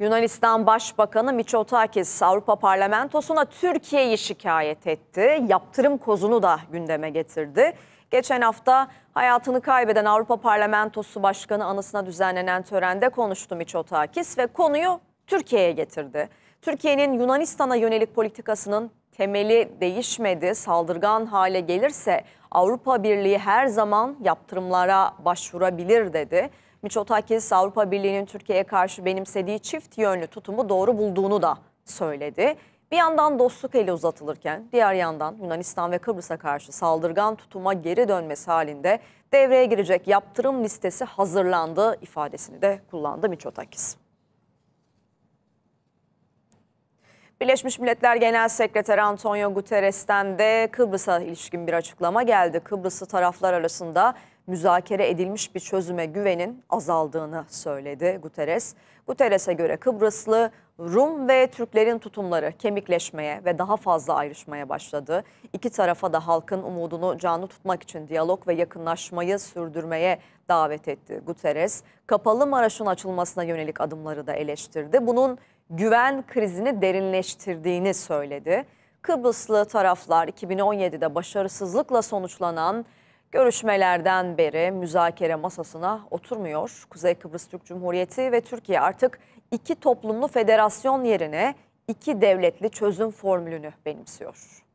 Yunanistan Başbakanı Miçotakis Avrupa Parlamentosu'na Türkiye'yi şikayet etti. Yaptırım kozunu da gündeme getirdi. Geçen hafta hayatını kaybeden Avrupa Parlamentosu Başkanı anısına düzenlenen törende konuştu Miçotakis ve konuyu Türkiye'ye getirdi. Türkiye'nin Yunanistan'a yönelik politikasının temeli değişmedi, saldırgan hale gelirse Avrupa Birliği her zaman yaptırımlara başvurabilir dedi. Miçotakis Avrupa Birliği'nin Türkiye'ye karşı benimsediği çift yönlü tutumu doğru bulduğunu da söyledi. Bir yandan dostluk eli uzatılırken diğer yandan Yunanistan ve Kıbrıs'a karşı saldırgan tutuma geri dönmesi halinde devreye girecek yaptırım listesi hazırlandı ifadesini de kullandı Miçotakis. Birleşmiş Milletler Genel Sekreteri Antonio Guterres'ten de Kıbrıs'a ilişkin bir açıklama geldi. Kıbrıs'ı taraflar arasında müzakere edilmiş bir çözüme güvenin azaldığını söyledi Guterres. Guterres'e göre Kıbrıslı Rum ve Türklerin tutumları kemikleşmeye ve daha fazla ayrışmaya başladı. İki tarafa da halkın umudunu canlı tutmak için diyalog ve yakınlaşmayı sürdürmeye davet etti Guterres. Kapalı Maraş'ın açılmasına yönelik adımları da eleştirdi. Bunun güven krizini derinleştirdiğini söyledi. Kıbrıslı taraflar 2017'de başarısızlıkla sonuçlanan görüşmelerden beri müzakere masasına oturmuyor. Kuzey Kıbrıs Türk Cumhuriyeti ve Türkiye artık iki toplumlu federasyon yerine iki devletli çözüm formülünü benimsiyor.